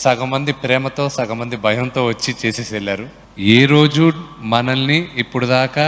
సగం మంది ప్రేమతో సగం మంది భయంతో వచ్చి చేసేసి వెళ్ళారు ఏ రోజు మనల్ని ఇప్పుడు దాకా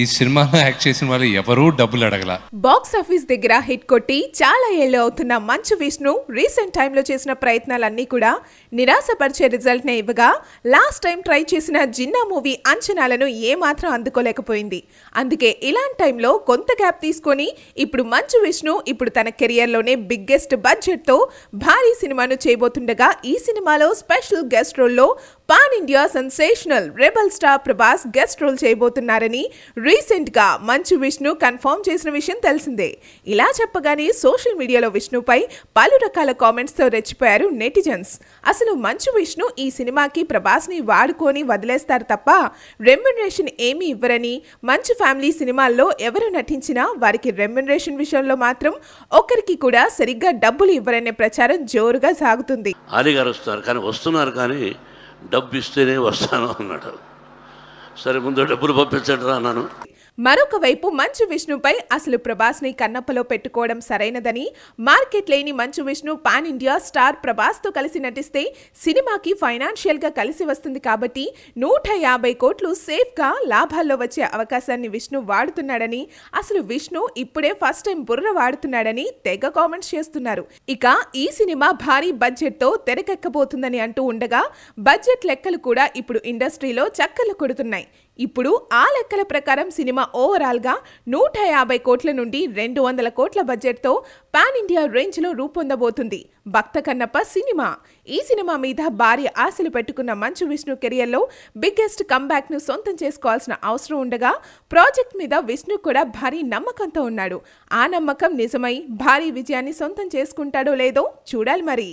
ఈ సినిమాలో యాక్ట్ చేసిన వాళ్ళు ఎవరూ డబ్బులు అడగల బాక్స్ ఆఫీస్ దగ్గర హిట్ కొట్టి చాలా ఏళ్ళు అవుతున్న మంచు విష్ణు రీసెంట్ టైంలో చేసిన ప్రయత్నాలన్నీ కూడా నిరాశపరిచే నే ఇవ్వగా లాస్ట్ టైం ట్రై చేసిన జిన్నా మూవీ అంచనాలను ఏమాత్రం అందుకోలేకపోయింది అందుకే ఇలాంటి టైంలో కొంత గ్యాప్ తీసుకొని ఇప్పుడు మంచు విష్ణు ఇప్పుడు తన కెరియర్లోనే బిగ్గెస్ట్ బడ్జెట్తో భారీ సినిమాను చేయబోతుండగా ఈ సినిమాలో స్పెషల్ గెస్ట్ రోల్లో pan India sensational rebel star Prabhas guest role చేయబోతున్నారని రీసెంట్గా మంచు విష్ణు కన్ఫర్మ్ చేసిన విషయం తెలిసిందే ఇలా చెప్పగానే సోషల్ మీడియాలో విష్ణుపై పలు రకాల కామెంట్స్తో రెచ్చిపోయారు నెటిజన్స్ అసలు మంచు విష్ణు ఈ సినిమాకి ప్రభాస్ని వాడుకొని వదిలేస్తారు తప్ప రెమ్యునరేషన్ ఏమీ ఇవ్వరని మంచు ఫ్యామిలీ సినిమాల్లో ఎవరు నటించినా వారికి రెమ్యునరేషన్ విషయంలో మాత్రం ఒకరికి కూడా సరిగ్గా డబ్బులు ఇవ్వరనే ప్రచారం జోరుగా సాగుతుంది కానీ వస్తున్నారు కానీ డబ్బు ఇస్తేనే వస్తాను అన్నాడు సరే ముందు డబ్బులు పంపించండి రా అన్నాను మరొక వైపు మంచు విష్ణుపై అసలు ప్రభాస్ని కన్నప్పలో పెట్టుకోవడం సరైనదని మార్కెట్ లేని Manchu Vishnu pan India star ప్రభాస్తో కలిసి నటిస్తే సినిమాకి ఫైనాన్షియల్గా కలిసి వస్తుంది కాబట్టి నూట యాభై కోట్లు సేఫ్గా లాభాల్లో వచ్చే అవకాశాన్ని విష్ణు వాడుతున్నాడని అసలు విష్ణు ఇప్పుడే ఫస్ట్ టైం బుర్ర వాడుతున్నాడని తెగ కామెంట్స్ చేస్తున్నారు ఇక ఈ సినిమా భారీ బడ్జెట్తో తెరకెక్కబోతుందని అంటూ ఉండగా బడ్జెట్ లెక్కలు కూడా ఇప్పుడు ఇండస్ట్రీలో చక్కలు కొడుతున్నాయి ఇప్పుడు ఆ లెక్కల ప్రకారం సినిమా ఓవరాల్గా నూట యాభై కోట్ల నుండి రెండు వందల కోట్ల బడ్జెట్తో పాన్ ఇండియా రేంజ్లో రూపొందబోతుంది భక్త కన్నప్ప సినిమా ఈ సినిమా మీద భారీ ఆశలు పెట్టుకున్న మంచు విష్ణు కెరియర్లో బిగ్గెస్ట్ కమ్బ్యాక్ను సొంతం చేసుకోవాల్సిన అవసరం ఉండగా ప్రాజెక్ట్ మీద విష్ణు కూడా భారీ నమ్మకంతో ఉన్నాడు ఆ నమ్మకం నిజమై భారీ విజయాన్ని సొంతం చేసుకుంటాడో లేదో చూడాలి మరి